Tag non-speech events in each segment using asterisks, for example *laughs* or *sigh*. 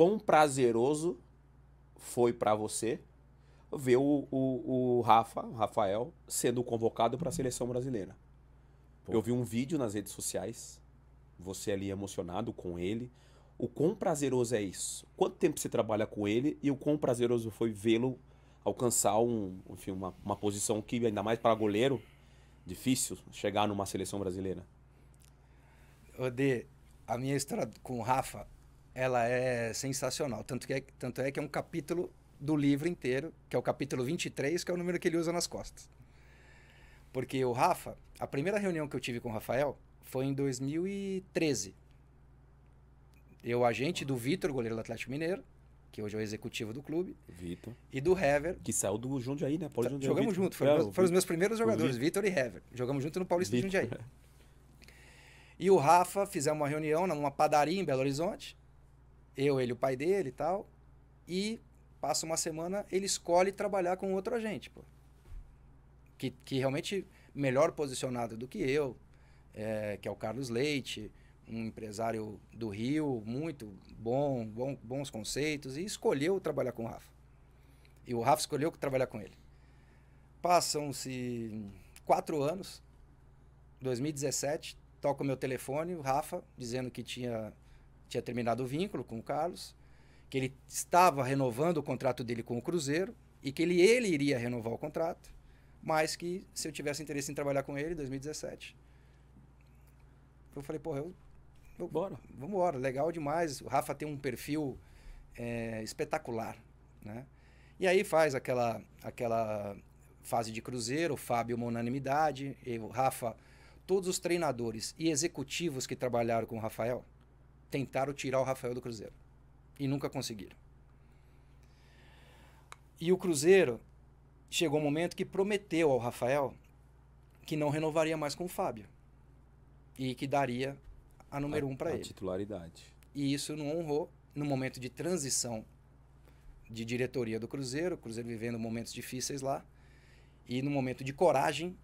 quão prazeroso foi para você ver o, o, o Rafa, o Rafael, sendo convocado para a seleção brasileira. Pô. Eu vi um vídeo nas redes sociais, você ali emocionado com ele. O quão prazeroso é isso? Quanto tempo você trabalha com ele e o quão prazeroso foi vê-lo alcançar um, enfim, uma, uma posição que, ainda mais para goleiro, difícil chegar numa seleção brasileira? Odê, a minha história com o Rafa ela é sensacional. Tanto, que é, tanto é que é um capítulo do livro inteiro, que é o capítulo 23, que é o número que ele usa nas costas. Porque o Rafa, a primeira reunião que eu tive com o Rafael foi em 2013. Eu, agente do Vitor, goleiro do Atlético Mineiro, que hoje é o executivo do clube. Vitor. E do Hever. Que saiu do Jundiaí, né? Paulo Jundiaí, Jogamos Vitor. junto, foram, é, meus, foram os meus primeiros jogadores, Vitor e Hever. Jogamos junto no Paulista Vitor. de Jundiaí. É. E o Rafa, fizemos uma reunião numa padaria em Belo Horizonte eu, ele, o pai dele e tal. E passa uma semana, ele escolhe trabalhar com outro agente, pô. Que, que realmente melhor posicionado do que eu, é, que é o Carlos Leite, um empresário do Rio, muito bom, bom, bons conceitos, e escolheu trabalhar com o Rafa. E o Rafa escolheu trabalhar com ele. Passam-se quatro anos, 2017, toca o meu telefone, o Rafa, dizendo que tinha tinha terminado o vínculo com o Carlos, que ele estava renovando o contrato dele com o Cruzeiro e que ele, ele iria renovar o contrato, mas que se eu tivesse interesse em trabalhar com ele em 2017. Eu falei, porra, eu, eu, Bora. vamos embora, legal demais. O Rafa tem um perfil é, espetacular, né? E aí faz aquela, aquela fase de Cruzeiro, o Fábio uma unanimidade, eu, Rafa, todos os treinadores e executivos que trabalharam com o Rafael tentaram tirar o Rafael do Cruzeiro e nunca conseguiram. E o Cruzeiro chegou um momento que prometeu ao Rafael que não renovaria mais com o Fábio e que daria a número a, um para ele. Titularidade. E isso não honrou no momento de transição de diretoria do Cruzeiro, o Cruzeiro vivendo momentos difíceis lá e no momento de coragem,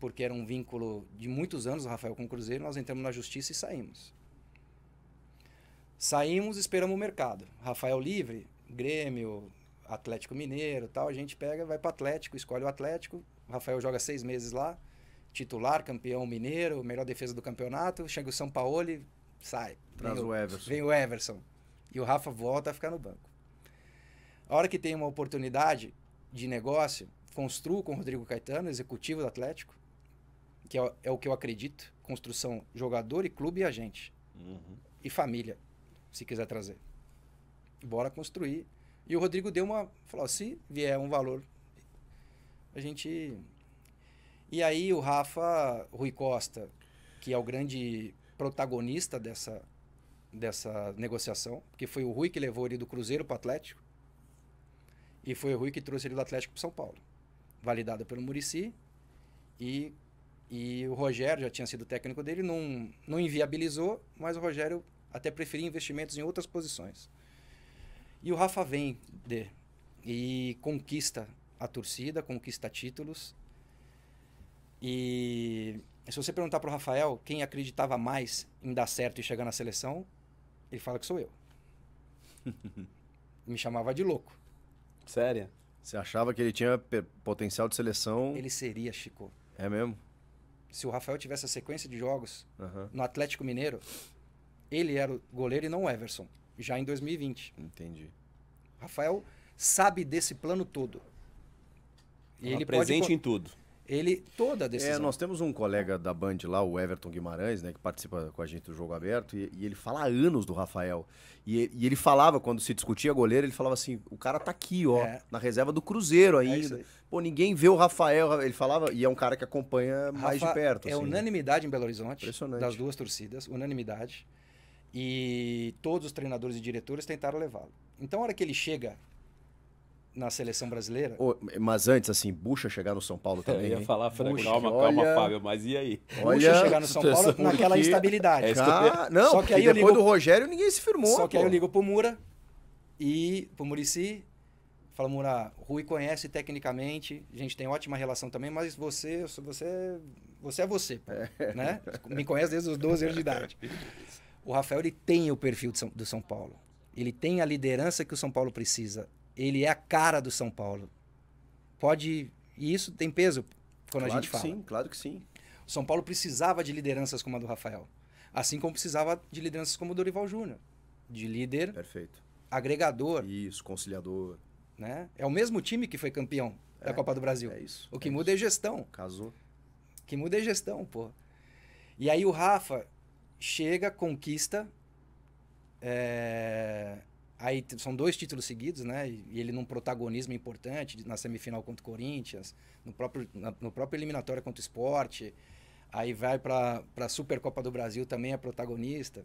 porque era um vínculo de muitos anos o Rafael com o Cruzeiro, nós entramos na justiça e saímos. Saímos, esperamos o mercado. Rafael livre, Grêmio, Atlético Mineiro tal. A gente pega, vai para Atlético, escolhe o Atlético. Rafael joga seis meses lá, titular, campeão mineiro, melhor defesa do campeonato. Chega o São Paulo, sai. Traz o, o Everson. Vem o Everson. E o Rafa volta a ficar no banco. A hora que tem uma oportunidade de negócio, construo com o Rodrigo Caetano, executivo do Atlético, que é, é o que eu acredito. Construção jogador e clube e agente. Uhum. E família se quiser trazer. Bora construir. E o Rodrigo deu uma. Falou: se vier um valor, a gente. E aí o Rafa Rui Costa, que é o grande protagonista dessa, dessa negociação, que foi o Rui que levou ele do Cruzeiro para o Atlético. E foi o Rui que trouxe ele do Atlético para São Paulo. Validada pelo Murici. E, e o Rogério já tinha sido técnico dele, não, não inviabilizou, mas o Rogério até preferir investimentos em outras posições. E o Rafa vem de, e conquista a torcida, conquista títulos. E se você perguntar para o Rafael quem acreditava mais em dar certo e chegar na seleção, ele fala que sou eu. *laughs* Me chamava de louco. Sério? Você achava que ele tinha potencial de seleção? Ele seria, Chico. É mesmo? Se o Rafael tivesse a sequência de jogos uhum. no Atlético Mineiro, ele era o goleiro e não o Everson, já em 2020. Entendi. Rafael sabe desse plano todo. E ele presente pode... em tudo. Ele toda a é, decisão. É, nós temos um colega da Band lá, o Everton Guimarães, né, que participa com a gente do jogo aberto, e, e ele fala há anos do Rafael. E, e, ele falava, quando se discutia goleiro, ele falava assim: o cara tá aqui, ó, é. na reserva do Cruzeiro é ainda. É Pô, ninguém vê o Rafael. Ele falava, e é um cara que acompanha mais de perto. É assim, né? unanimidade em Belo Horizonte. Impressionante. Das duas torcidas, unanimidade. E todos os treinadores e diretores tentaram levá-lo. Então, a hora que ele chega na seleção brasileira. Oh, mas antes, assim, Bucha chegar no São Paulo *laughs* também. Eu ia hein? falar, Frank, calma, olha... calma, Fábio, mas e aí? Bucha chegar no São Paulo naquela instabilidade. É Não, só que aí depois ligo... do Rogério ninguém se firmou. Só que aí eu ligo pro Mura e pro Murici. Falo, Mura, Rui conhece tecnicamente, a gente tem ótima relação também, mas você, você, você é você, pô, é. né? Me conhece desde os 12 anos de idade. *laughs* o Rafael ele tem o perfil do São, do São Paulo. Ele tem a liderança que o São Paulo precisa. Ele é a cara do São Paulo. Pode. E isso tem peso quando claro a gente fala. Claro que sim, claro que sim. O São Paulo precisava de lideranças como a do Rafael. Assim como precisava de lideranças como o Dorival Júnior. De líder. Perfeito. Agregador. Isso, conciliador. Né? É o mesmo time que foi campeão é, da Copa do Brasil. É isso. O que é muda isso. é gestão. Casou. O que muda é gestão, pô. E aí o Rafa, chega, conquista. É... Aí são dois títulos seguidos, né? E ele num protagonismo importante na semifinal contra o Corinthians, no próprio, na, no próprio eliminatória contra o esporte. Aí vai para a Supercopa do Brasil, também é protagonista.